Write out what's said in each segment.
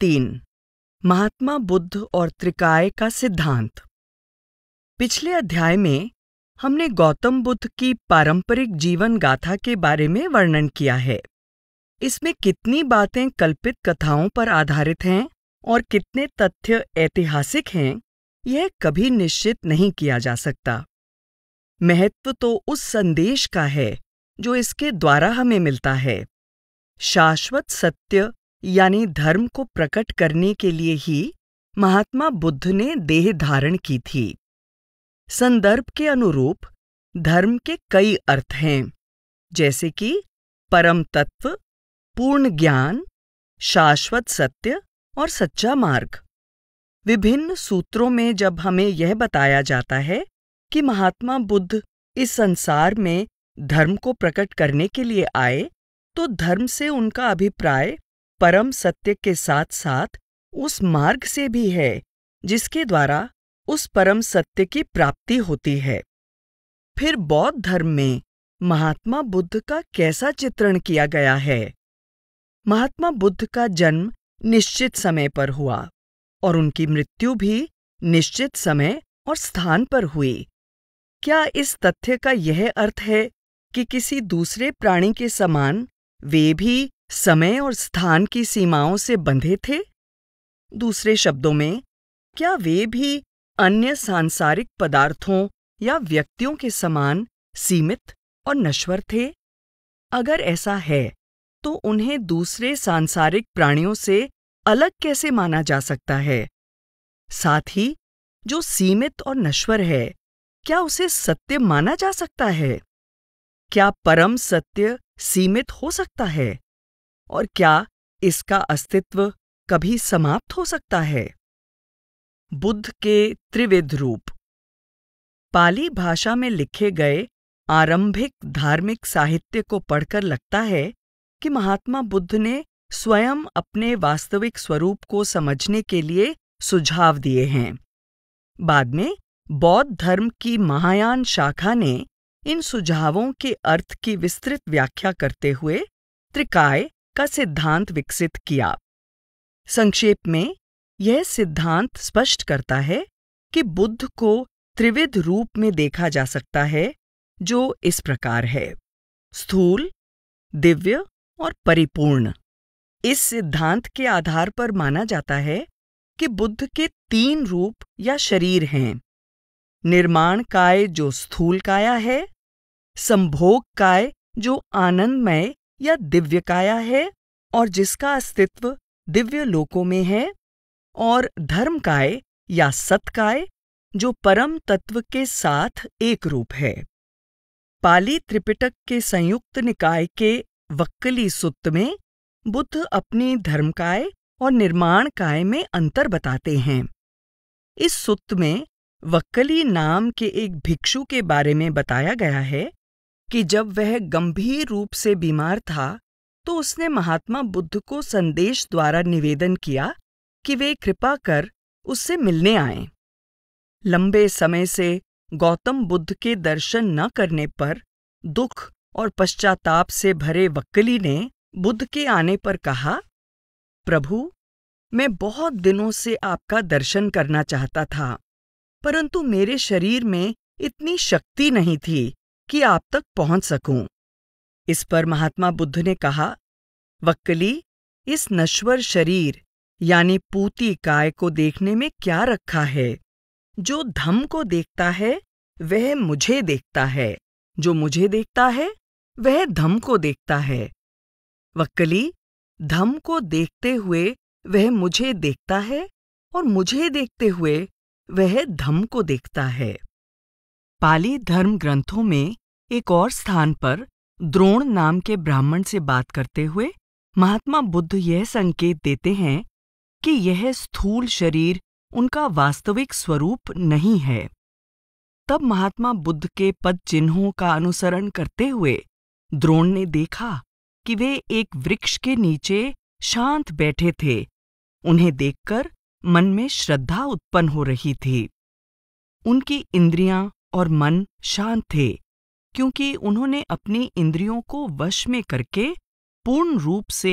तीन महात्मा बुद्ध और त्रिकाय का सिद्धांत पिछले अध्याय में हमने गौतम बुद्ध की पारंपरिक जीवन गाथा के बारे में वर्णन किया है इसमें कितनी बातें कल्पित कथाओं पर आधारित हैं और कितने तथ्य ऐतिहासिक हैं यह कभी निश्चित नहीं किया जा सकता महत्व तो उस संदेश का है जो इसके द्वारा हमें मिलता है शाश्वत सत्य यानी धर्म को प्रकट करने के लिए ही महात्मा बुद्ध ने देह धारण की थी संदर्भ के अनुरूप धर्म के कई अर्थ हैं जैसे कि परम तत्व पूर्ण ज्ञान शाश्वत सत्य और सच्चा मार्ग विभिन्न सूत्रों में जब हमें यह बताया जाता है कि महात्मा बुद्ध इस संसार में धर्म को प्रकट करने के लिए आए तो धर्म से उनका अभिप्राय परम सत्य के साथ साथ उस मार्ग से भी है जिसके द्वारा उस परम सत्य की प्राप्ति होती है फिर बौद्ध धर्म में महात्मा बुद्ध का कैसा चित्रण किया गया है महात्मा बुद्ध का जन्म निश्चित समय पर हुआ और उनकी मृत्यु भी निश्चित समय और स्थान पर हुई क्या इस तथ्य का यह अर्थ है कि किसी दूसरे प्राणी के समान वे भी समय और स्थान की सीमाओं से बंधे थे दूसरे शब्दों में क्या वे भी अन्य सांसारिक पदार्थों या व्यक्तियों के समान सीमित और नश्वर थे अगर ऐसा है तो उन्हें दूसरे सांसारिक प्राणियों से अलग कैसे माना जा सकता है साथ ही जो सीमित और नश्वर है क्या उसे सत्य माना जा सकता है क्या परम सत्य सीमित हो सकता है और क्या इसका अस्तित्व कभी समाप्त हो सकता है बुद्ध के त्रिविध रूप पाली भाषा में लिखे गए आरंभिक धार्मिक साहित्य को पढ़कर लगता है कि महात्मा बुद्ध ने स्वयं अपने वास्तविक स्वरूप को समझने के लिए सुझाव दिए हैं बाद में बौद्ध धर्म की महायान शाखा ने इन सुझावों के अर्थ की विस्तृत व्याख्या करते हुए त्रिकाय का सिद्धांत विकसित किया संक्षेप में यह सिद्धांत स्पष्ट करता है कि बुद्ध को त्रिविध रूप में देखा जा सकता है जो इस प्रकार है स्थूल दिव्य और परिपूर्ण इस सिद्धांत के आधार पर माना जाता है कि बुद्ध के तीन रूप या शरीर हैं निर्माण काय जो स्थूल काया है संभोग काय जो आनंदमय या दिव्य काया है और जिसका अस्तित्व दिव्य लोकों में है और धर्म काय या सत्काय जो परम तत्व के साथ एक रूप है पाली त्रिपिटक के संयुक्त निकाय के वक्कली सुत्त में बुद्ध अपनी धर्मकाय और निर्माण काय में अंतर बताते हैं इस सुत्त में वक्कली नाम के एक भिक्षु के बारे में बताया गया है कि जब वह गंभीर रूप से बीमार था तो उसने महात्मा बुद्ध को संदेश द्वारा निवेदन किया कि वे कृपा कर उससे मिलने आए लंबे समय से गौतम बुद्ध के दर्शन न करने पर दुख और पश्चाताप से भरे वक्कली ने बुद्ध के आने पर कहा प्रभु मैं बहुत दिनों से आपका दर्शन करना चाहता था परंतु मेरे शरीर में इतनी शक्ति नहीं थी कि आप तक पहुंच सकूं इस पर महात्मा बुद्ध ने कहा वक्कली इस नश्वर शरीर यानी पूती काय को देखने में क्या रखा है जो धम को देखता है वह मुझे देखता है जो मुझे देखता है वह धम को देखता है वक्कली धम को देखते हुए वह मुझे देखता है और मुझे देखते हुए वह धम को देखता है पाली धर्म ग्रंथों में एक और स्थान पर द्रोण नाम के ब्राह्मण से बात करते हुए महात्मा बुद्ध यह संकेत देते हैं कि यह स्थूल शरीर उनका वास्तविक स्वरूप नहीं है तब महात्मा बुद्ध के पद चिन्हों का अनुसरण करते हुए द्रोण ने देखा कि वे एक वृक्ष के नीचे शांत बैठे थे उन्हें देखकर मन में श्रद्धा उत्पन्न हो रही थी उनकी इंद्रियां और मन शांत थे क्योंकि उन्होंने अपनी इंद्रियों को वश में करके पूर्ण रूप से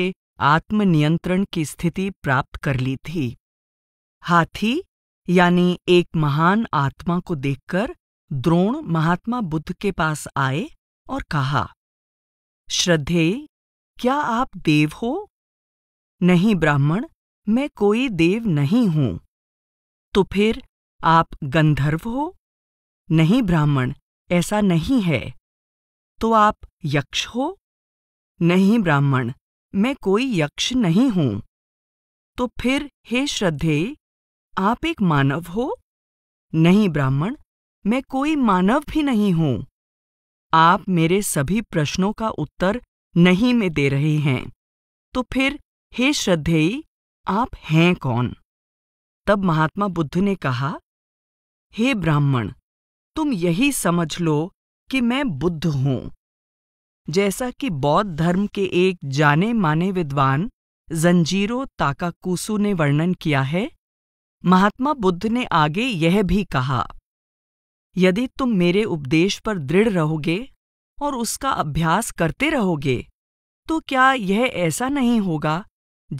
आत्मनियंत्रण की स्थिति प्राप्त कर ली थी हाथी यानी एक महान आत्मा को देखकर द्रोण महात्मा बुद्ध के पास आए और कहा श्रद्धे क्या आप देव हो नहीं ब्राह्मण मैं कोई देव नहीं हूं तो फिर आप गंधर्व हो नहीं ब्राह्मण ऐसा नहीं है तो आप यक्ष हो नहीं ब्राह्मण मैं कोई यक्ष नहीं हूं तो फिर हे श्रद्धे आप एक मानव हो नहीं ब्राह्मण मैं कोई मानव भी नहीं हूं आप मेरे सभी प्रश्नों का उत्तर नहीं में दे रहे हैं तो फिर हे श्रद्धेयी आप हैं कौन तब महात्मा बुद्ध ने कहा हे ब्राह्मण तुम यही समझ लो कि मैं बुद्ध हूं जैसा कि बौद्ध धर्म के एक जाने माने विद्वान जंजीरो ताकाकुसु ने वर्णन किया है महात्मा बुद्ध ने आगे यह भी कहा यदि तुम मेरे उपदेश पर दृढ़ रहोगे और उसका अभ्यास करते रहोगे तो क्या यह ऐसा नहीं होगा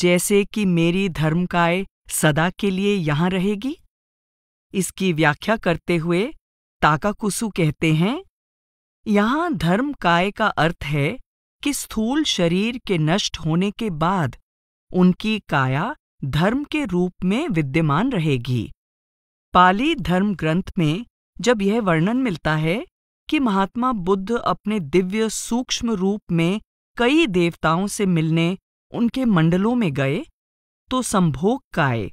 जैसे कि मेरी धर्मकाय सदा के लिए यहां रहेगी इसकी व्याख्या करते हुए ताकाकुसु कहते हैं यहाँ धर्म काय का अर्थ है कि स्थूल शरीर के नष्ट होने के बाद उनकी काया धर्म के रूप में विद्यमान रहेगी पाली धर्म ग्रंथ में जब यह वर्णन मिलता है कि महात्मा बुद्ध अपने दिव्य सूक्ष्म रूप में कई देवताओं से मिलने उनके मंडलों में गए तो संभोग काय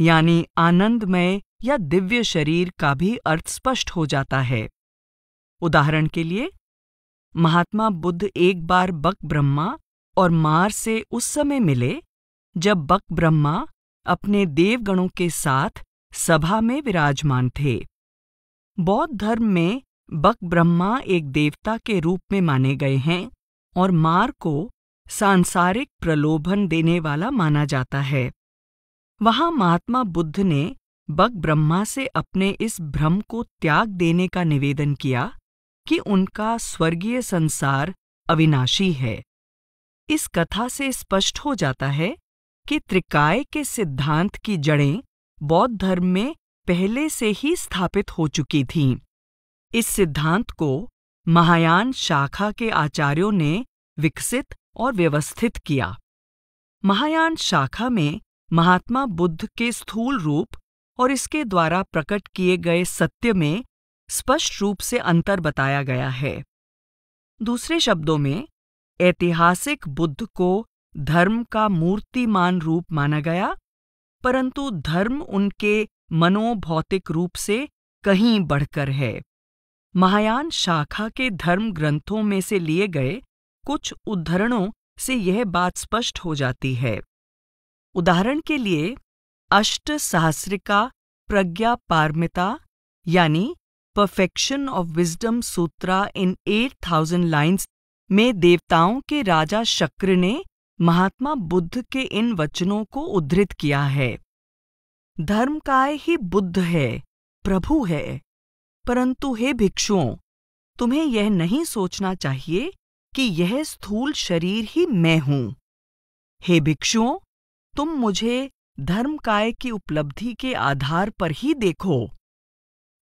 यानी आनंदमय या दिव्य शरीर का भी अर्थ स्पष्ट हो जाता है उदाहरण के लिए महात्मा बुद्ध एक बार बक ब्रह्मा और मार से उस समय मिले जब बक ब्रह्मा अपने देवगणों के साथ सभा में विराजमान थे बौद्ध धर्म में बक ब्रह्मा एक देवता के रूप में माने गए हैं और मार को सांसारिक प्रलोभन देने वाला माना जाता है वहां महात्मा बुद्ध ने बग ब्रह्मा से अपने इस भ्रम को त्याग देने का निवेदन किया कि उनका स्वर्गीय संसार अविनाशी है इस कथा से स्पष्ट हो जाता है कि त्रिकाय के सिद्धांत की जड़ें बौद्ध धर्म में पहले से ही स्थापित हो चुकी थीं इस सिद्धांत को महायान शाखा के आचार्यों ने विकसित और व्यवस्थित किया महायान शाखा में महात्मा बुद्ध के स्थूल रूप और इसके द्वारा प्रकट किए गए सत्य में स्पष्ट रूप से अंतर बताया गया है दूसरे शब्दों में ऐतिहासिक बुद्ध को धर्म का मूर्तिमान रूप माना गया परंतु धर्म उनके मनोभौतिक रूप से कहीं बढ़कर है महायान शाखा के धर्म ग्रंथों में से लिए गए कुछ उद्धरणों से यह बात स्पष्ट हो जाती है उदाहरण के लिए अष्ट सहस्रिका प्रज्ञा पारमिता यानी perfection of wisdom sutra in eight thousand lines में देवताओं के राजा शक्र ने महात्मा बुद्ध के इन वचनों को उद्धृत किया है धर्म काय ही बुद्ध है प्रभु है परंतु हे भिक्षुओं तुम्हें यह नहीं सोचना चाहिए कि यह स्थूल शरीर ही मैं हूं हे भिक्षुओं तुम मुझे धर्म काय की उपलब्धि के आधार पर ही देखो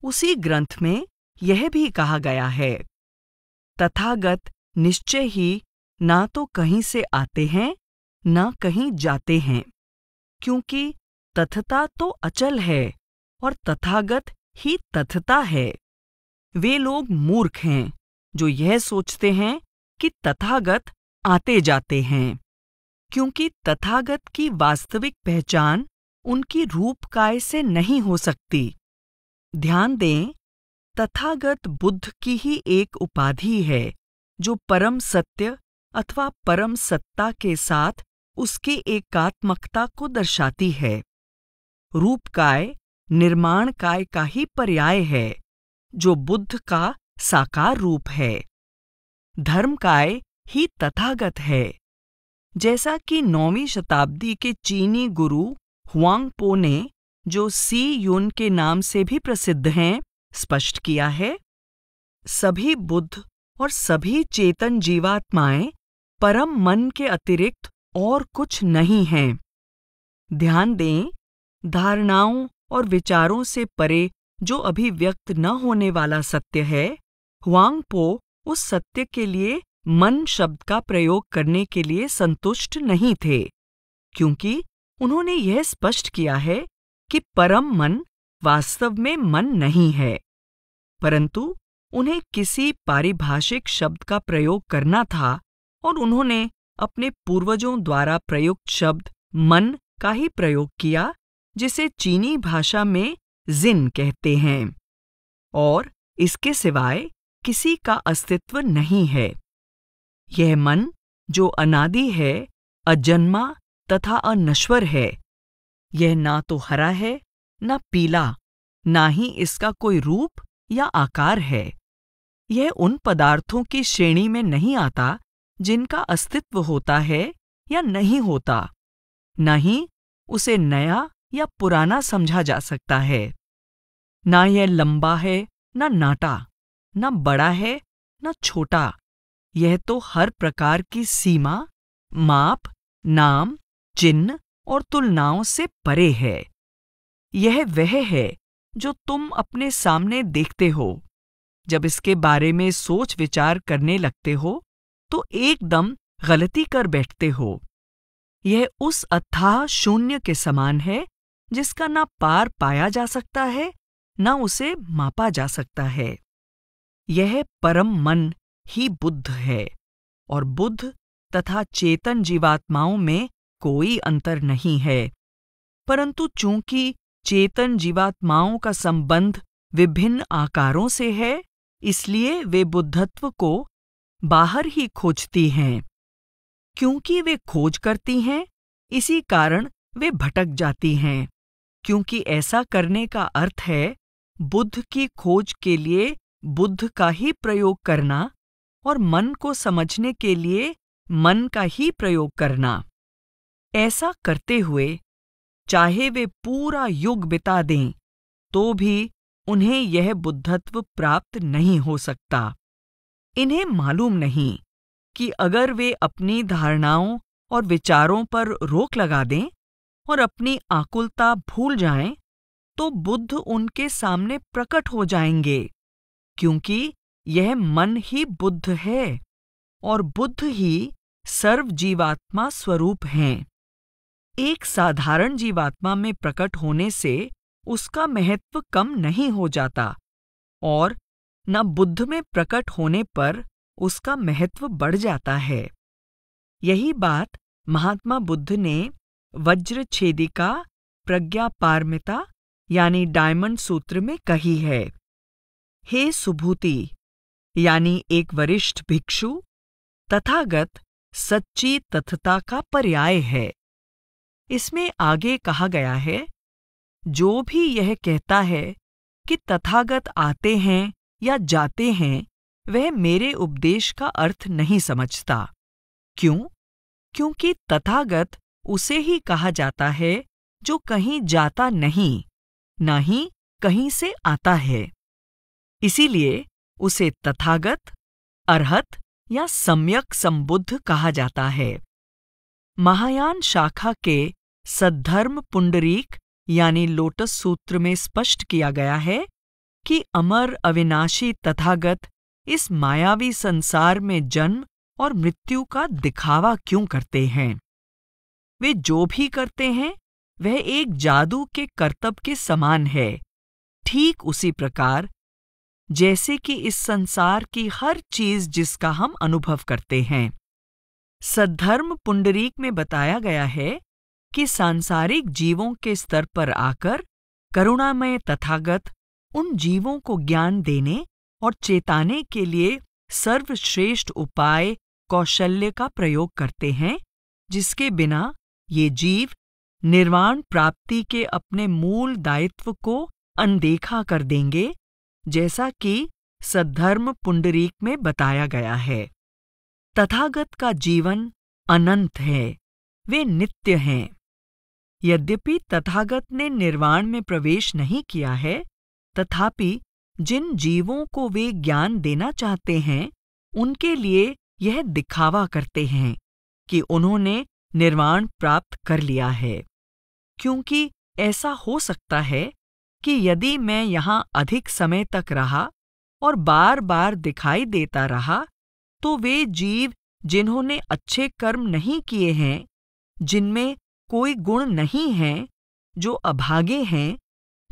उसी ग्रंथ में यह भी कहा गया है तथागत निश्चय ही ना तो कहीं से आते हैं ना कहीं जाते हैं क्योंकि तथता तो अचल है और तथागत ही तथता है वे लोग मूर्ख हैं जो यह सोचते हैं कि तथागत आते जाते हैं क्योंकि तथागत की वास्तविक पहचान उनकी रूपकाय से नहीं हो सकती ध्यान दें तथागत बुद्ध की ही एक उपाधि है जो परम सत्य अथवा परम सत्ता के साथ उसके एकात्मकता को दर्शाती है रूपकाय निर्माण काय का ही पर्याय है जो बुद्ध का साकार रूप है धर्मकाय ही तथागत है जैसा कि नौवीं शताब्दी के चीनी गुरु हुआंग पो ने जो सी युन के नाम से भी प्रसिद्ध हैं स्पष्ट किया है सभी बुद्ध और सभी चेतन जीवात्माएं परम मन के अतिरिक्त और कुछ नहीं हैं ध्यान दें धारणाओं और विचारों से परे जो अभी व्यक्त न होने वाला सत्य है हुआंग पो उस सत्य के लिए मन शब्द का प्रयोग करने के लिए संतुष्ट नहीं थे क्योंकि उन्होंने यह स्पष्ट किया है कि परम मन वास्तव में मन नहीं है परंतु उन्हें किसी पारिभाषिक शब्द का प्रयोग करना था और उन्होंने अपने पूर्वजों द्वारा प्रयुक्त शब्द मन का ही प्रयोग किया जिसे चीनी भाषा में जिन कहते हैं और इसके सिवाय किसी का अस्तित्व नहीं है यह मन जो अनादि है अजन्मा तथा अनश्वर है यह ना तो हरा है ना पीला ना ही इसका कोई रूप या आकार है यह उन पदार्थों की श्रेणी में नहीं आता जिनका अस्तित्व होता है या नहीं होता न ही उसे नया या पुराना समझा जा सकता है ना यह लंबा है ना नाटा ना बड़ा है ना छोटा यह तो हर प्रकार की सीमा माप नाम चिन्ह और तुलनाओं से परे है यह वह है जो तुम अपने सामने देखते हो जब इसके बारे में सोच विचार करने लगते हो तो एकदम गलती कर बैठते हो यह उस अथाह शून्य के समान है जिसका ना पार पाया जा सकता है ना उसे मापा जा सकता है यह परम मन ही बुद्ध है और बुद्ध तथा चेतन जीवात्माओं में कोई अंतर नहीं है परंतु चूंकि चेतन जीवात्माओं का संबंध विभिन्न आकारों से है इसलिए वे बुद्धत्व को बाहर ही खोजती हैं क्योंकि वे खोज करती हैं इसी कारण वे भटक जाती हैं क्योंकि ऐसा करने का अर्थ है बुद्ध की खोज के लिए बुद्ध का ही प्रयोग करना और मन को समझने के लिए मन का ही प्रयोग करना ऐसा करते हुए चाहे वे पूरा युग बिता दें तो भी उन्हें यह बुद्धत्व प्राप्त नहीं हो सकता इन्हें मालूम नहीं कि अगर वे अपनी धारणाओं और विचारों पर रोक लगा दें और अपनी आकुलता भूल जाएं, तो बुद्ध उनके सामने प्रकट हो जाएंगे क्योंकि यह मन ही बुद्ध है और बुद्ध ही सर्व जीवात्मा स्वरूप हैं एक साधारण जीवात्मा में प्रकट होने से उसका महत्व कम नहीं हो जाता और न बुद्ध में प्रकट होने पर उसका महत्व बढ़ जाता है यही बात महात्मा बुद्ध ने वज्र छेदिका प्रज्ञापारमिता यानी डायमंड सूत्र में कही है हे सुभूति यानी एक वरिष्ठ भिक्षु तथागत सच्ची तथता का पर्याय है इसमें आगे कहा गया है जो भी यह कहता है कि तथागत आते हैं या जाते हैं वह मेरे उपदेश का अर्थ नहीं समझता क्यों क्योंकि तथागत उसे ही कहा जाता है जो कहीं जाता नहीं ना ही कहीं से आता है इसीलिए उसे तथागत अरहत या सम्यक संबुद्ध कहा जाता है महायान शाखा के सद्धर्म पुंडरीक यानी लोटस सूत्र में स्पष्ट किया गया है कि अमर अविनाशी तथागत इस मायावी संसार में जन्म और मृत्यु का दिखावा क्यों करते हैं वे जो भी करते हैं वह एक जादू के कर्तव्य के समान है ठीक उसी प्रकार जैसे कि इस संसार की हर चीज जिसका हम अनुभव करते हैं सद्धर्म पुंडरीक में बताया गया है कि सांसारिक जीवों के स्तर पर आकर करुणामय तथागत उन जीवों को ज्ञान देने और चेताने के लिए सर्वश्रेष्ठ उपाय कौशल्य का प्रयोग करते हैं जिसके बिना ये जीव निर्वाण प्राप्ति के अपने मूल दायित्व को अनदेखा कर देंगे जैसा कि सद्धर्म पुंडरीक में बताया गया है तथागत का जीवन अनंत है वे नित्य हैं यद्यपि तथागत ने निर्वाण में प्रवेश नहीं किया है तथापि जिन जीवों को वे ज्ञान देना चाहते हैं उनके लिए यह दिखावा करते हैं कि उन्होंने निर्वाण प्राप्त कर लिया है क्योंकि ऐसा हो सकता है कि यदि मैं यहां अधिक समय तक रहा और बार बार दिखाई देता रहा तो वे जीव जिन्होंने अच्छे कर्म नहीं किए हैं जिनमें कोई गुण नहीं हैं जो अभागे हैं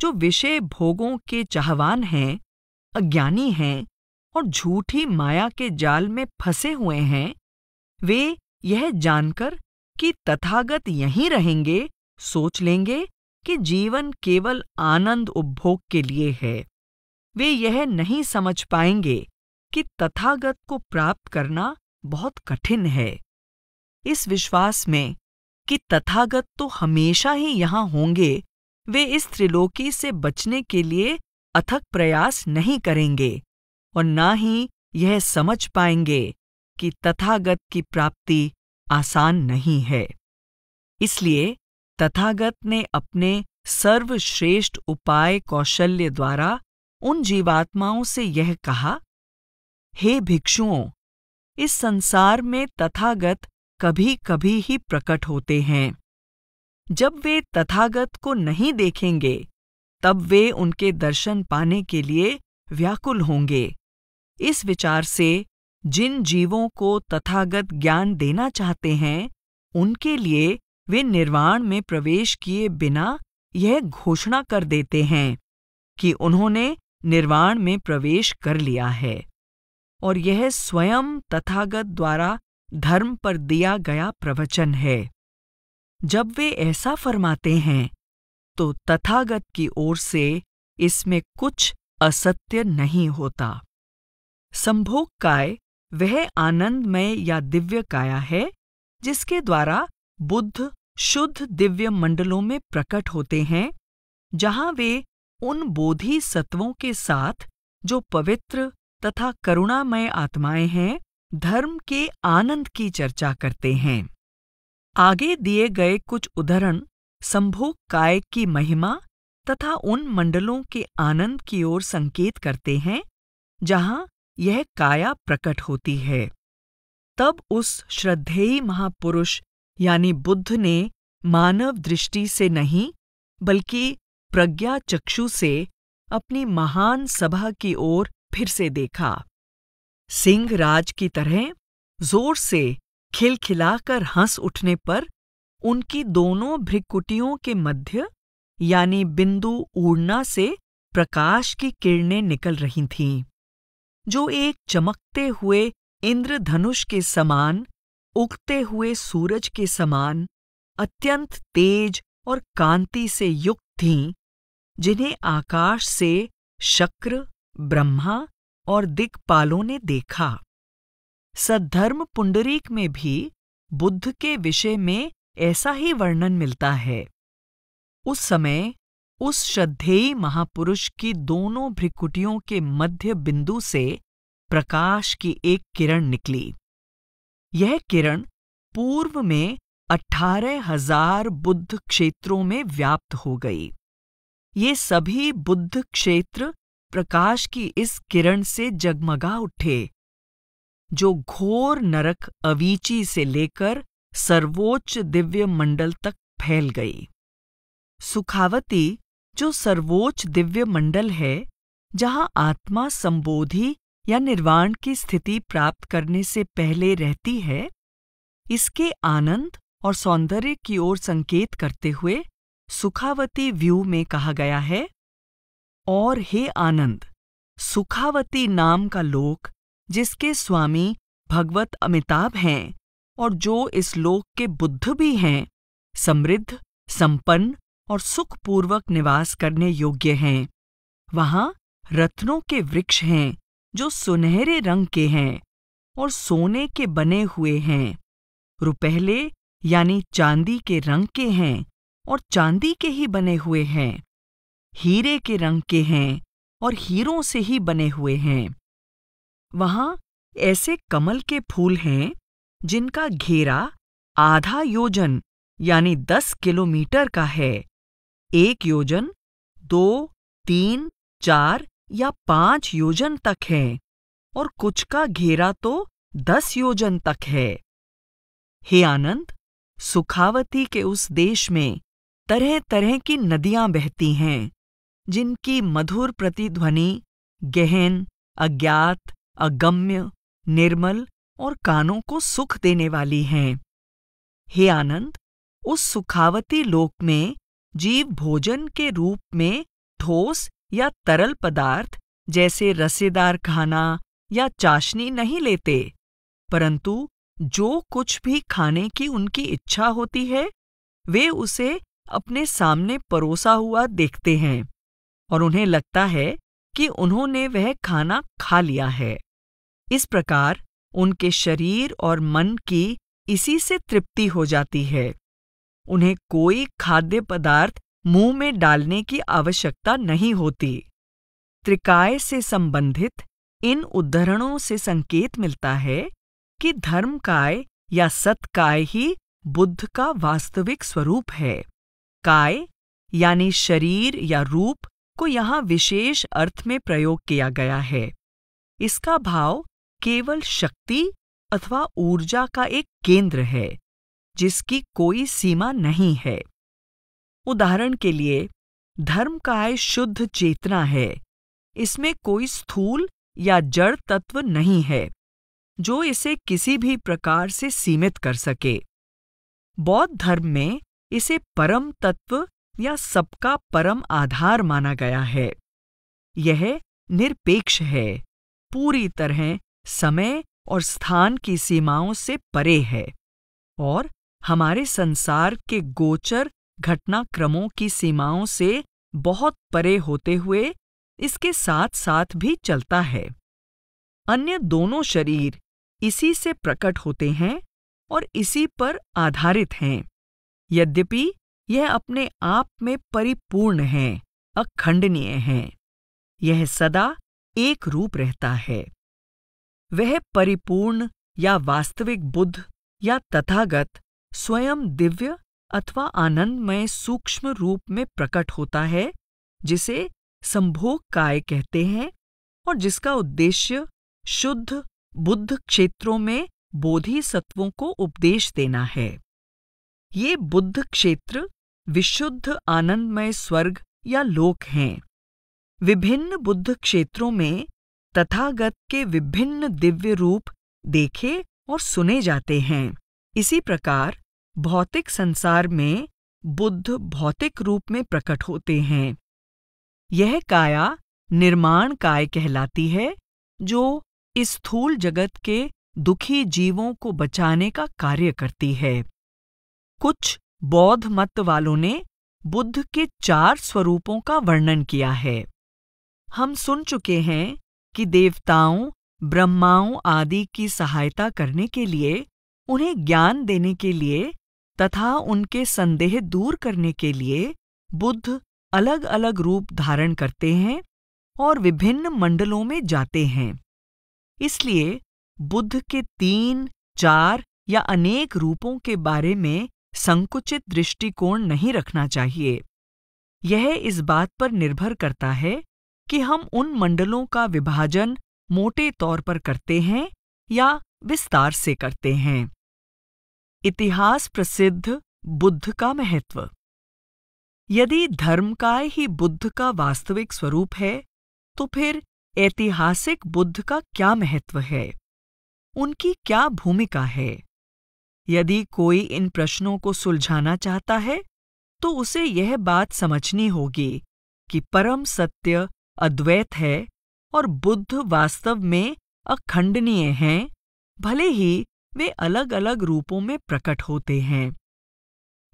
जो विषय भोगों के चाहवान हैं अज्ञानी हैं और झूठी माया के जाल में फंसे हुए हैं वे यह जानकर कि तथागत यहीं रहेंगे सोच लेंगे कि जीवन केवल आनंद उपभोग के लिए है वे यह नहीं समझ पाएंगे कि तथागत को प्राप्त करना बहुत कठिन है इस विश्वास में कि तथागत तो हमेशा ही यहां होंगे वे इस त्रिलोकी से बचने के लिए अथक प्रयास नहीं करेंगे और ना ही यह समझ पाएंगे कि तथागत की प्राप्ति आसान नहीं है इसलिए तथागत ने अपने सर्वश्रेष्ठ उपाय कौशल्य द्वारा उन जीवात्माओं से यह कहा हे भिक्षुओं इस संसार में तथागत कभी कभी ही प्रकट होते हैं जब वे तथागत को नहीं देखेंगे तब वे उनके दर्शन पाने के लिए व्याकुल होंगे इस विचार से जिन जीवों को तथागत ज्ञान देना चाहते हैं उनके लिए वे निर्वाण में प्रवेश किए बिना यह घोषणा कर देते हैं कि उन्होंने निर्वाण में प्रवेश कर लिया है और यह स्वयं तथागत द्वारा धर्म पर दिया गया प्रवचन है जब वे ऐसा फरमाते हैं तो तथागत की ओर से इसमें कुछ असत्य नहीं होता संभोग काय वह आनंदमय या दिव्य काया है जिसके द्वारा बुद्ध शुद्ध दिव्य मंडलों में प्रकट होते हैं जहां वे उन बोधि सत्वों के साथ जो पवित्र तथा करुणामय आत्माएं हैं धर्म के आनंद की चर्चा करते हैं आगे दिए गए कुछ उदाहरण संभोग काय की महिमा तथा उन मंडलों के आनंद की ओर संकेत करते हैं जहां यह काया प्रकट होती है तब उस श्रद्धेयी महापुरुष यानी बुद्ध ने मानव दृष्टि से नहीं बल्कि प्रज्ञा चक्षु से अपनी महान सभा की ओर फिर से देखा सिंह राज की तरह जोर से खिलखिलाकर हंस उठने पर उनकी दोनों भ्रिकुटियों के मध्य यानी बिंदु ऊर्णा से प्रकाश की किरणें निकल रही थीं जो एक चमकते हुए इंद्रधनुष के समान उगते हुए सूरज के समान अत्यंत तेज और कांति से युक्त थीं जिन्हें आकाश से शक्र ब्रह्मा और दिक्पालों ने देखा सद्धर्म पुंडरीक में भी बुद्ध के विषय में ऐसा ही वर्णन मिलता है उस समय उस श्रद्धेयी महापुरुष की दोनों भ्रिकुटियों के मध्य बिंदु से प्रकाश की एक किरण निकली यह किरण पूर्व में अठारह हजार बुद्ध क्षेत्रों में व्याप्त हो गई ये सभी बुद्ध क्षेत्र प्रकाश की इस किरण से जगमगा उठे जो घोर नरक अवीची से लेकर सर्वोच्च दिव्य मंडल तक फैल गई सुखावती जो सर्वोच्च दिव्य मंडल है जहां आत्मा संबोधि या निर्वाण की स्थिति प्राप्त करने से पहले रहती है इसके आनंद और सौंदर्य की ओर संकेत करते हुए सुखावती व्यू में कहा गया है और हे आनंद सुखावती नाम का लोक जिसके स्वामी भगवत अमिताभ हैं और जो इस लोक के बुद्ध भी हैं समृद्ध संपन्न और सुखपूर्वक निवास करने योग्य हैं वहां रत्नों के वृक्ष हैं जो सुनहरे रंग के हैं और सोने के बने हुए हैं रुपहले यानी चांदी के रंग के हैं और चांदी के ही बने हुए हैं हीरे के रंग के हैं और हीरों से ही बने हुए हैं वहां ऐसे कमल के फूल हैं जिनका घेरा आधा योजन यानी दस किलोमीटर का है एक योजन दो तीन चार या पांच योजन तक है और कुछ का घेरा तो दस योजन तक है हे आनंद सुखावती के उस देश में तरह तरह की नदियां बहती हैं जिनकी मधुर प्रतिध्वनि गहन अज्ञात अगम्य निर्मल और कानों को सुख देने वाली हैं हे आनंद उस सुखावती लोक में जीव भोजन के रूप में ठोस या तरल पदार्थ जैसे रसेदार खाना या चाशनी नहीं लेते परंतु जो कुछ भी खाने की उनकी इच्छा होती है वे उसे अपने सामने परोसा हुआ देखते हैं और उन्हें लगता है कि उन्होंने वह खाना खा लिया है इस प्रकार उनके शरीर और मन की इसी से तृप्ति हो जाती है उन्हें कोई खाद्य पदार्थ मुंह में डालने की आवश्यकता नहीं होती त्रिकाय से संबंधित इन उद्धरणों से संकेत मिलता है कि धर्मकाय या सत्काय ही बुद्ध का वास्तविक स्वरूप है काय यानी शरीर या रूप को यहाँ विशेष अर्थ में प्रयोग किया गया है इसका भाव केवल शक्ति अथवा ऊर्जा का एक केंद्र है जिसकी कोई सीमा नहीं है उदाहरण के लिए धर्म काय शुद्ध चेतना है इसमें कोई स्थूल या जड़ तत्व नहीं है जो इसे किसी भी प्रकार से सीमित कर सके बौद्ध धर्म में इसे परम तत्व या सबका परम आधार माना गया है यह निरपेक्ष है पूरी तरह समय और स्थान की सीमाओं से परे है और हमारे संसार के गोचर घटनाक्रमों की सीमाओं से बहुत परे होते हुए इसके साथ साथ भी चलता है अन्य दोनों शरीर इसी से प्रकट होते हैं और इसी पर आधारित हैं यद्यपि यह अपने आप में परिपूर्ण हैं अखंडनीय हैं यह सदा एक रूप रहता है वह परिपूर्ण या वास्तविक बुद्ध या तथागत स्वयं दिव्य अथवा आनंदमय सूक्ष्म रूप में प्रकट होता है जिसे संभोग काय कहते हैं और जिसका उद्देश्य शुद्ध बुद्ध क्षेत्रों में बोधि सत्वों को उपदेश देना है ये बुद्ध क्षेत्र विशुद्ध आनंदमय स्वर्ग या लोक हैं विभिन्न बुद्ध क्षेत्रों में तथागत के विभिन्न दिव्य रूप देखे और सुने जाते हैं इसी प्रकार भौतिक संसार में बुद्ध भौतिक रूप में प्रकट होते हैं यह काया निर्माण काय कहलाती है जो इस स्थूल जगत के दुखी जीवों को बचाने का कार्य करती है कुछ बौद्ध मत वालों ने बुद्ध के चार स्वरूपों का वर्णन किया है हम सुन चुके हैं कि देवताओं ब्रह्माओं आदि की सहायता करने के लिए उन्हें ज्ञान देने के लिए तथा उनके संदेह दूर करने के लिए बुद्ध अलग अलग रूप धारण करते हैं और विभिन्न मंडलों में जाते हैं इसलिए बुद्ध के तीन चार या अनेक रूपों के बारे में संकुचित दृष्टिकोण नहीं रखना चाहिए यह इस बात पर निर्भर करता है कि हम उन मंडलों का विभाजन मोटे तौर पर करते हैं या विस्तार से करते हैं इतिहास प्रसिद्ध बुद्ध का महत्व यदि धर्मकाय ही बुद्ध का वास्तविक स्वरूप है तो फिर ऐतिहासिक बुद्ध का क्या महत्व है उनकी क्या भूमिका है यदि कोई इन प्रश्नों को सुलझाना चाहता है तो उसे यह बात समझनी होगी कि परम सत्य अद्वैत है और बुद्ध वास्तव में अखंडनीय हैं भले ही वे अलग अलग रूपों में प्रकट होते हैं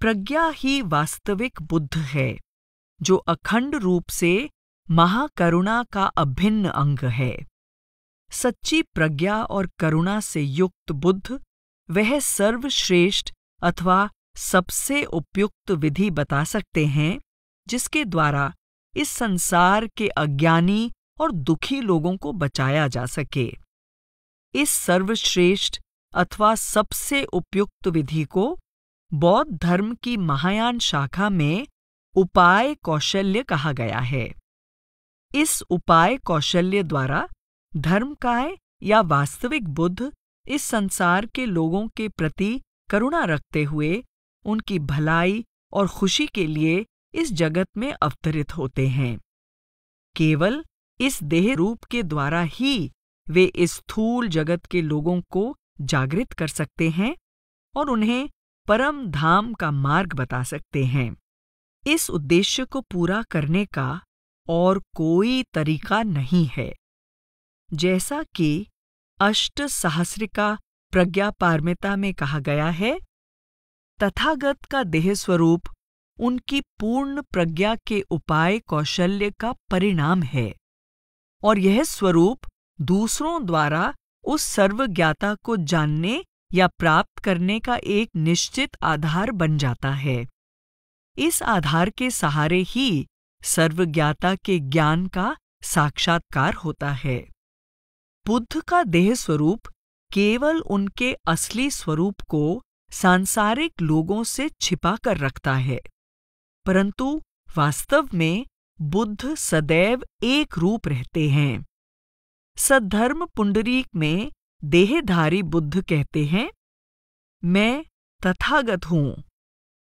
प्रज्ञा ही वास्तविक बुद्ध है जो अखंड रूप से महाकरुणा का अभिन्न अंग है सच्ची प्रज्ञा और करुणा से युक्त बुद्ध वह सर्वश्रेष्ठ अथवा सबसे उपयुक्त विधि बता सकते हैं जिसके द्वारा इस संसार के अज्ञानी और दुखी लोगों को बचाया जा सके इस सर्वश्रेष्ठ अथवा सबसे उपयुक्त विधि को बौद्ध धर्म की महायान शाखा में उपाय कौशल्य कहा गया है इस उपाय कौशल्य द्वारा धर्मकाय या वास्तविक बुद्ध इस संसार के लोगों के प्रति करुणा रखते हुए उनकी भलाई और खुशी के लिए इस जगत में अवतरित होते हैं केवल इस देह रूप के द्वारा ही वे इस स्थूल जगत के लोगों को जागृत कर सकते हैं और उन्हें परम धाम का मार्ग बता सकते हैं इस उद्देश्य को पूरा करने का और कोई तरीका नहीं है जैसा कि अष्ट सहस्रिका प्रज्ञा पारमिता में कहा गया है तथागत का देह स्वरूप उनकी पूर्ण प्रज्ञा के उपाय कौशल्य का परिणाम है और यह स्वरूप दूसरों द्वारा उस सर्वज्ञाता को जानने या प्राप्त करने का एक निश्चित आधार बन जाता है इस आधार के सहारे ही सर्वज्ञाता के ज्ञान का साक्षात्कार होता है बुद्ध का देह स्वरूप केवल उनके असली स्वरूप को सांसारिक लोगों से छिपा कर रखता है परंतु वास्तव में बुद्ध सदैव एक रूप रहते हैं सद्धर्म पुंडरीक में देहधारी बुद्ध कहते हैं मैं तथागत हूं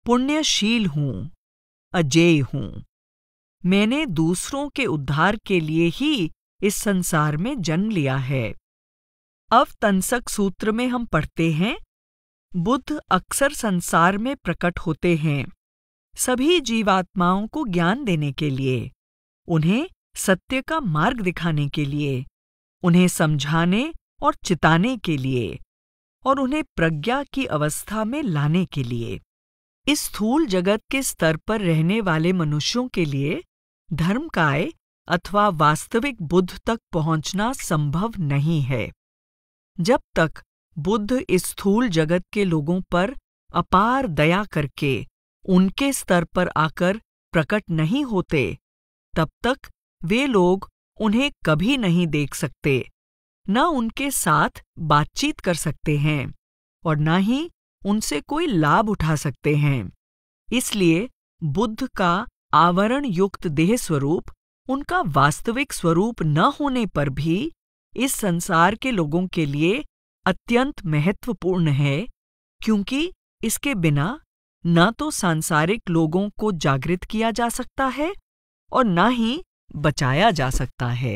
पुण्यशील हूं अजेय हूं मैंने दूसरों के उद्धार के लिए ही इस संसार में जन्म लिया है अब तंसक सूत्र में हम पढ़ते हैं बुद्ध अक्सर संसार में प्रकट होते हैं सभी जीवात्माओं को ज्ञान देने के लिए उन्हें सत्य का मार्ग दिखाने के लिए उन्हें समझाने और चिताने के लिए और उन्हें प्रज्ञा की अवस्था में लाने के लिए इस स्थूल जगत के स्तर पर रहने वाले मनुष्यों के लिए धर्म काय अथवा वास्तविक बुद्ध तक पहुंचना संभव नहीं है जब तक बुद्ध इस स्थूल जगत के लोगों पर अपार दया करके उनके स्तर पर आकर प्रकट नहीं होते तब तक वे लोग उन्हें कभी नहीं देख सकते न उनके साथ बातचीत कर सकते हैं और न ही उनसे कोई लाभ उठा सकते हैं इसलिए बुद्ध का आवरण युक्त देह स्वरूप उनका वास्तविक स्वरूप न होने पर भी इस संसार के लोगों के लिए अत्यंत महत्वपूर्ण है क्योंकि इसके बिना न तो सांसारिक लोगों को जागृत किया जा सकता है और न ही बचाया जा सकता है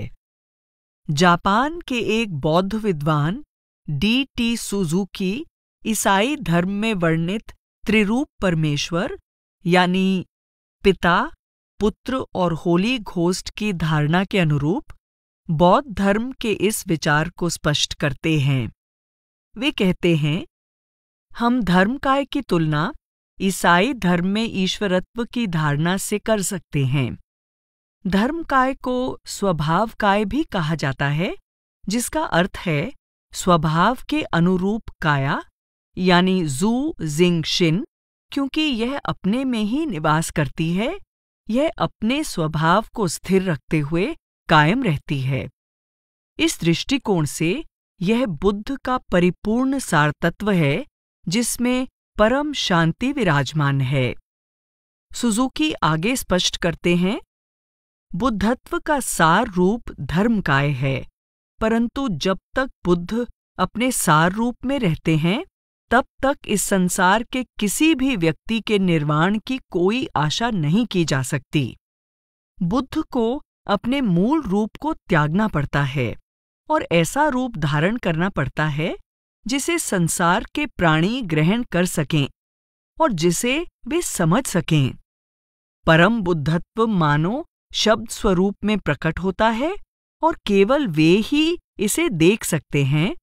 जापान के एक बौद्ध विद्वान डी टी सुजुकी ईसाई धर्म में वर्णित त्रिरूप परमेश्वर यानी पिता पुत्र और होली घोष्ट की धारणा के अनुरूप बौद्ध धर्म के इस विचार को स्पष्ट करते हैं वे कहते हैं हम धर्मकाय की तुलना ईसाई धर्म में ईश्वरत्व की धारणा से कर सकते हैं धर्म काय को स्वभाव काय भी कहा जाता है जिसका अर्थ है स्वभाव के अनुरूप काया यानी जू जिंग शिन क्योंकि यह अपने में ही निवास करती है यह अपने स्वभाव को स्थिर रखते हुए कायम रहती है इस दृष्टिकोण से यह बुद्ध का परिपूर्ण सारतत्व है जिसमें परम शांति विराजमान है सुजुकी आगे स्पष्ट करते हैं बुद्धत्व का सार रूप धर्म काय है परंतु जब तक बुद्ध अपने सार रूप में रहते हैं तब तक इस संसार के किसी भी व्यक्ति के निर्वाण की कोई आशा नहीं की जा सकती बुद्ध को अपने मूल रूप को त्यागना पड़ता है और ऐसा रूप धारण करना पड़ता है जिसे संसार के प्राणी ग्रहण कर सकें और जिसे वे समझ सकें परम बुद्धत्व मानो शब्द स्वरूप में प्रकट होता है और केवल वे ही इसे देख सकते हैं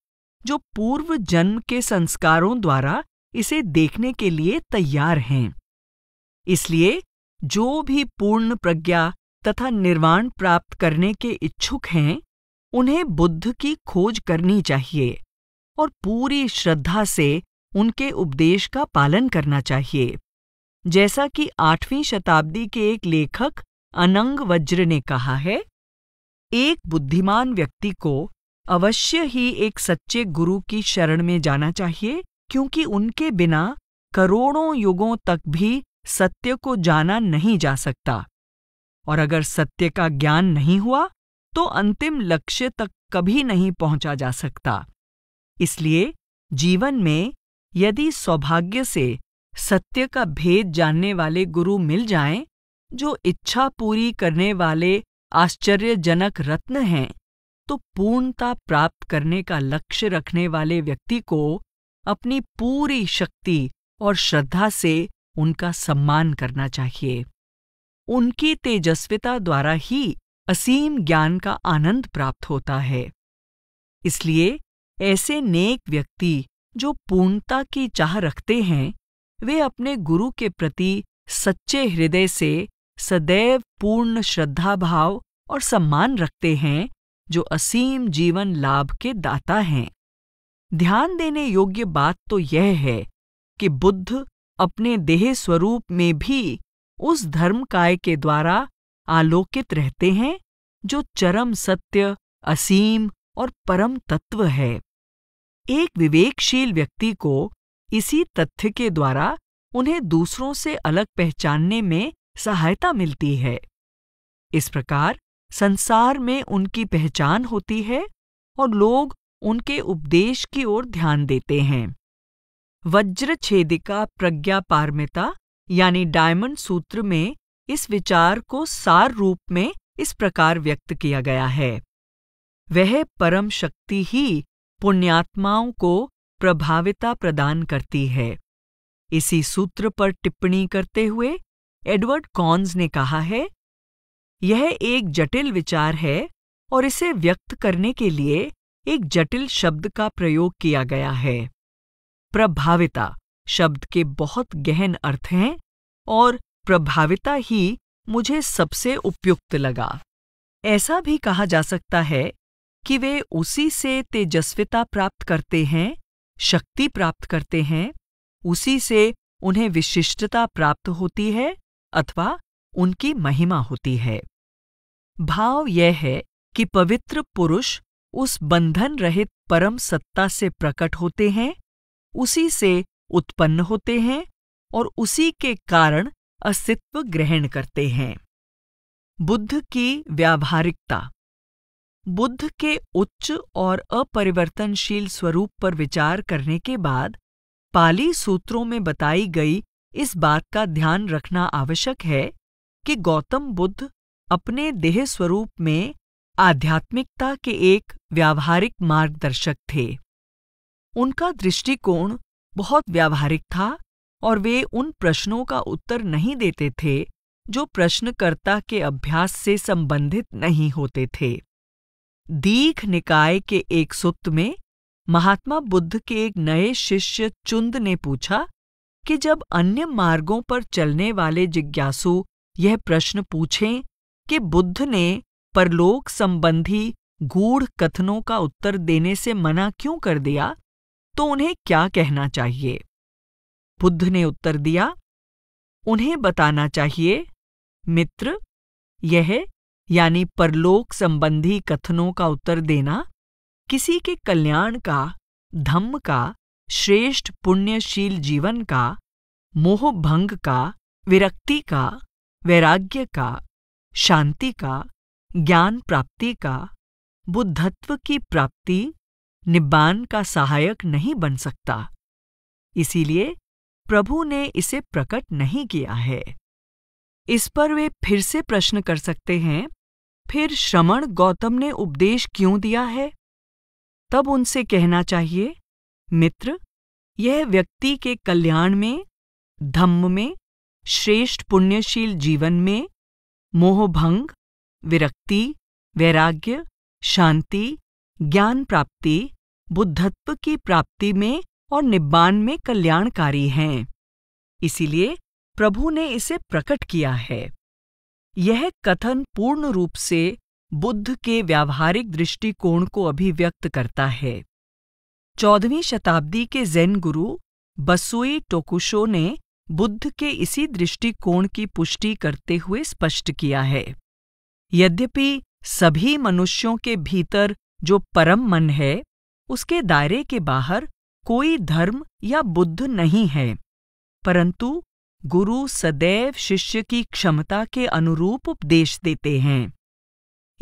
जो पूर्व जन्म के संस्कारों द्वारा इसे देखने के लिए तैयार हैं इसलिए जो भी पूर्ण प्रज्ञा तथा निर्वाण प्राप्त करने के इच्छुक हैं उन्हें बुद्ध की खोज करनी चाहिए और पूरी श्रद्धा से उनके उपदेश का पालन करना चाहिए जैसा कि आठवीं शताब्दी के एक लेखक अनंग वज्र ने कहा है एक बुद्धिमान व्यक्ति को अवश्य ही एक सच्चे गुरु की शरण में जाना चाहिए क्योंकि उनके बिना करोड़ों युगों तक भी सत्य को जाना नहीं जा सकता और अगर सत्य का ज्ञान नहीं हुआ तो अंतिम लक्ष्य तक कभी नहीं पहुंचा जा सकता इसलिए जीवन में यदि सौभाग्य से सत्य का भेद जानने वाले गुरु मिल जाएं, जो इच्छा पूरी करने वाले आश्चर्यजनक रत्न हैं तो पूर्णता प्राप्त करने का लक्ष्य रखने वाले व्यक्ति को अपनी पूरी शक्ति और श्रद्धा से उनका सम्मान करना चाहिए उनकी तेजस्विता द्वारा ही असीम ज्ञान का आनंद प्राप्त होता है इसलिए ऐसे नेक व्यक्ति जो पूर्णता की चाह रखते हैं वे अपने गुरु के प्रति सच्चे हृदय से सदैव पूर्ण श्रद्धा भाव और सम्मान रखते हैं जो असीम जीवन लाभ के दाता हैं ध्यान देने योग्य बात तो यह है कि बुद्ध अपने देह स्वरूप में भी उस धर्म काय के द्वारा आलोकित रहते हैं जो चरम सत्य असीम और परम तत्व है एक विवेकशील व्यक्ति को इसी तथ्य के द्वारा उन्हें दूसरों से अलग पहचानने में सहायता मिलती है इस प्रकार संसार में उनकी पहचान होती है और लोग उनके उपदेश की ओर ध्यान देते हैं वज्र छेदिका प्रज्ञा पारमिता यानी डायमंड सूत्र में इस विचार को सार रूप में इस प्रकार व्यक्त किया गया है वह परम शक्ति ही पुण्यात्माओं को प्रभाविता प्रदान करती है इसी सूत्र पर टिप्पणी करते हुए एडवर्ड कॉन्स ने कहा है यह एक जटिल विचार है और इसे व्यक्त करने के लिए एक जटिल शब्द का प्रयोग किया गया है प्रभाविता शब्द के बहुत गहन अर्थ हैं और प्रभाविता ही मुझे सबसे उपयुक्त लगा ऐसा भी कहा जा सकता है कि वे उसी से तेजस्विता प्राप्त करते हैं शक्ति प्राप्त करते हैं उसी से उन्हें विशिष्टता प्राप्त होती है अथवा उनकी महिमा होती है भाव यह है कि पवित्र पुरुष उस बंधन रहित परम सत्ता से प्रकट होते हैं उसी से उत्पन्न होते हैं और उसी के कारण अस्तित्व ग्रहण करते हैं बुद्ध की व्यावहारिकता बुद्ध के उच्च और अपरिवर्तनशील स्वरूप पर विचार करने के बाद पाली सूत्रों में बताई गई इस बात का ध्यान रखना आवश्यक है कि गौतम बुद्ध अपने देह स्वरूप में आध्यात्मिकता के एक व्यावहारिक मार्गदर्शक थे उनका दृष्टिकोण बहुत व्यावहारिक था और वे उन प्रश्नों का उत्तर नहीं देते थे जो प्रश्नकर्ता के अभ्यास से संबंधित नहीं होते थे दीख निकाय के एक सूत्र में महात्मा बुद्ध के एक नए शिष्य चुंद ने पूछा कि जब अन्य मार्गों पर चलने वाले जिज्ञासु यह प्रश्न पूछें कि बुद्ध ने परलोक संबंधी गूढ़ कथनों का उत्तर देने से मना क्यों कर दिया तो उन्हें क्या कहना चाहिए बुद्ध ने उत्तर दिया उन्हें बताना चाहिए मित्र यह यानी परलोक संबंधी कथनों का उत्तर देना किसी के कल्याण का धम्म का श्रेष्ठ पुण्यशील जीवन का मोह भंग का विरक्ति का वैराग्य का शांति का ज्ञान प्राप्ति का बुद्धत्व की प्राप्ति निब्बान का सहायक नहीं बन सकता इसीलिए प्रभु ने इसे प्रकट नहीं किया है इस पर वे फिर से प्रश्न कर सकते हैं फिर श्रमण गौतम ने उपदेश क्यों दिया है तब उनसे कहना चाहिए मित्र यह व्यक्ति के कल्याण में धम्म में श्रेष्ठ पुण्यशील जीवन में मोहभंग विरक्ति वैराग्य शांति ज्ञान प्राप्ति बुद्धत्व की प्राप्ति में और निब्बान में कल्याणकारी हैं इसीलिए प्रभु ने इसे प्रकट किया है यह कथन पूर्ण रूप से बुद्ध के व्यावहारिक दृष्टिकोण को अभिव्यक्त करता है चौदहवीं शताब्दी के जैन गुरु बसुई टोकुशो ने बुद्ध के इसी दृष्टिकोण की पुष्टि करते हुए स्पष्ट किया है यद्यपि सभी मनुष्यों के भीतर जो परम मन है उसके दायरे के बाहर कोई धर्म या बुद्ध नहीं है परंतु गुरु सदैव शिष्य की क्षमता के अनुरूप उपदेश देते हैं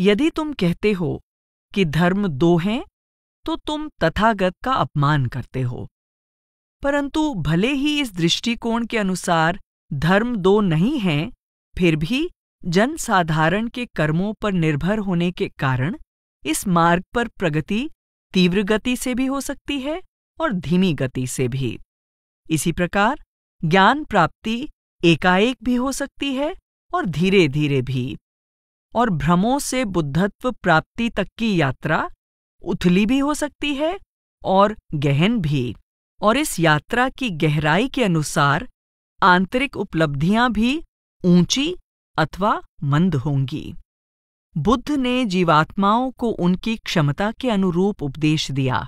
यदि तुम कहते हो कि धर्म दो हैं तो तुम तथागत का अपमान करते हो परंतु भले ही इस दृष्टिकोण के अनुसार धर्म दो नहीं हैं फिर भी जनसाधारण के कर्मों पर निर्भर होने के कारण इस मार्ग पर प्रगति तीव्र गति से भी हो सकती है और धीमी गति से भी इसी प्रकार ज्ञान प्राप्ति एकाएक भी हो सकती है और धीरे धीरे भी और भ्रमों से बुद्धत्व प्राप्ति तक की यात्रा उथली भी हो सकती है और गहन भी और इस यात्रा की गहराई के अनुसार आंतरिक उपलब्धियां भी ऊंची अथवा मंद होंगी बुद्ध ने जीवात्माओं को उनकी क्षमता के अनुरूप उपदेश दिया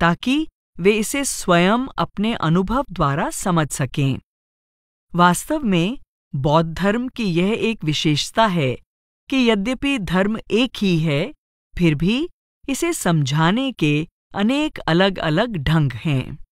ताकि वे इसे स्वयं अपने अनुभव द्वारा समझ सकें वास्तव में बौद्ध धर्म की यह एक विशेषता है कि यद्यपि धर्म एक ही है फिर भी इसे समझाने के अनेक अलग अलग ढंग हैं